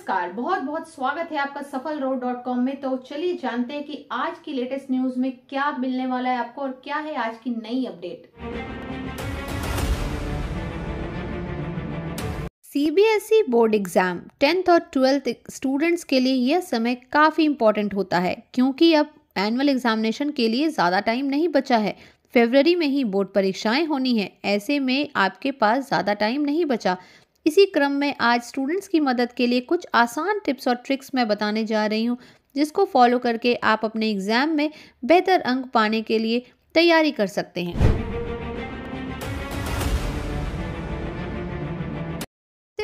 नमस्कार बहुत बहुत स्वागत है आपका सफल रोड डॉट कॉम में तो चलिए जानते हैं कि आज की लेटेस्ट न्यूज में क्या मिलने वाला है आपको और क्या है आज की नई update CBSE e board exam tenth और ट्वेल्थ स्टूडेंट्स के लिए यह समय काफ़ी इंपॉर्टेंट होता है क्योंकि अब एनुअल एग्जामिनेशन के लिए ज़्यादा टाइम नहीं बचा है फरवरी में ही बोर्ड परीक्षाएं होनी है ऐसे में आपके पास ज़्यादा टाइम नहीं बचा इसी क्रम में आज स्टूडेंट्स की मदद के लिए कुछ आसान टिप्स और ट्रिक्स मैं बताने जा रही हूँ जिसको फॉलो करके आप अपने एग्ज़ाम में बेहतर अंक पाने के लिए तैयारी कर सकते हैं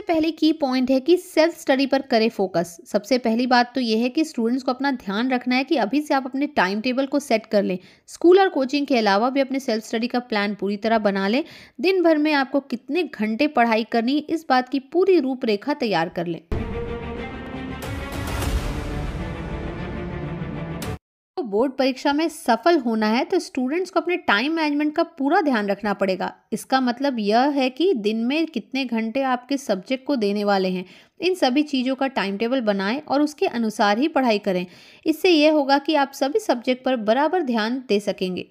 पहले की पॉइंट है कि सेल्फ स्टडी पर करें फोकस सबसे पहली बात तो यह है कि स्टूडेंट्स को अपना ध्यान रखना है कि अभी से आप अपने टाइम टेबल को सेट कर लें स्कूल और कोचिंग के अलावा भी अपने सेल्फ स्टडी का प्लान पूरी तरह बना लें दिन भर में आपको कितने घंटे पढ़ाई करनी इस बात की पूरी रूपरेखा तैयार कर लें बोर्ड परीक्षा में सफल होना है तो स्टूडेंट्स को अपने टाइम मैनेजमेंट का पूरा ध्यान रखना पड़ेगा इसका मतलब यह है कि दिन में कितने घंटे आप किस सब्जेक्ट को देने वाले हैं इन सभी चीज़ों का टाइम टेबल बनाएं और उसके अनुसार ही पढ़ाई करें इससे यह होगा कि आप सभी सब्जेक्ट पर बराबर ध्यान दे सकेंगे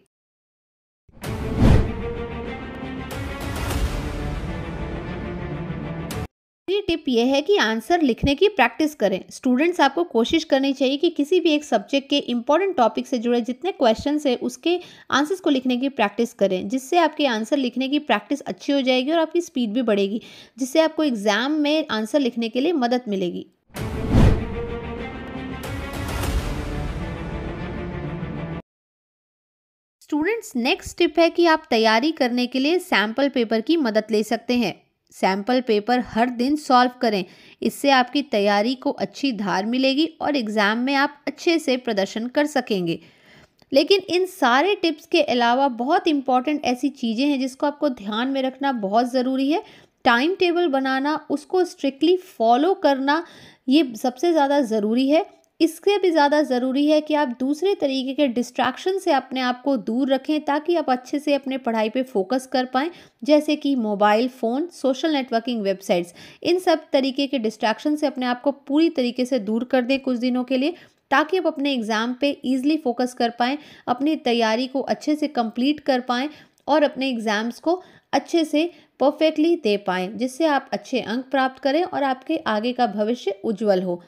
मेरी टिप यह है कि आंसर लिखने की प्रैक्टिस करें स्टूडेंट्स आपको कोशिश करनी चाहिए कि किसी भी एक सब्जेक्ट के इंपॉर्टेंट टॉपिक से जुड़े जितने क्वेश्चन है उसके आंसर्स को लिखने की प्रैक्टिस करें जिससे आपके आंसर लिखने की प्रैक्टिस अच्छी हो जाएगी और आपकी स्पीड भी बढ़ेगी जिससे आपको एग्जाम में आंसर लिखने के लिए मदद मिलेगी स्टूडेंट्स नेक्स्ट टिप है कि आप तैयारी करने के लिए सैम्पल पेपर की मदद ले सकते हैं सैम्पल पेपर हर दिन सॉल्व करें इससे आपकी तैयारी को अच्छी धार मिलेगी और एग्ज़ाम में आप अच्छे से प्रदर्शन कर सकेंगे लेकिन इन सारे टिप्स के अलावा बहुत इंपॉर्टेंट ऐसी चीज़ें हैं जिसको आपको ध्यान में रखना बहुत ज़रूरी है टाइम टेबल बनाना उसको स्ट्रिक्टली फॉलो करना ये सबसे ज़्यादा ज़रूरी है इससे भी ज़्यादा ज़रूरी है कि आप दूसरे तरीके के डिस्ट्रैक्शन से अपने आप को दूर रखें ताकि आप अच्छे से अपने पढ़ाई पे फोकस कर पाएँ जैसे कि mobile phone social networking websites इन सब तरीके के डिस्ट्रैक्शन से अपने आप को पूरी तरीके से दूर कर दें कुछ दिनों के लिए ताकि आप अपने एग्ज़ाम पर ईजिली फोकस कर पाएँ अपनी तैयारी को अच्छे से कम्प्लीट कर पाएँ और अपने एग्ज़ाम्स को अच्छे से परफेक्टली दे पाएँ जिससे आप अच्छे अंक प्राप्त करें और आपके आगे का भविष्य उज्ज्वल हो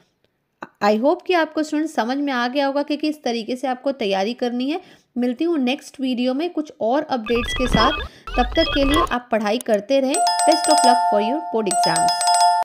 आई होप कि आपको स्टूडेंट समझ में आ गया होगा कि किस तरीके से आपको तैयारी करनी है मिलती हूँ नेक्स्ट वीडियो में कुछ और अपडेट्स के साथ तब तक के लिए आप पढ़ाई करते रहें best of luck for your board exams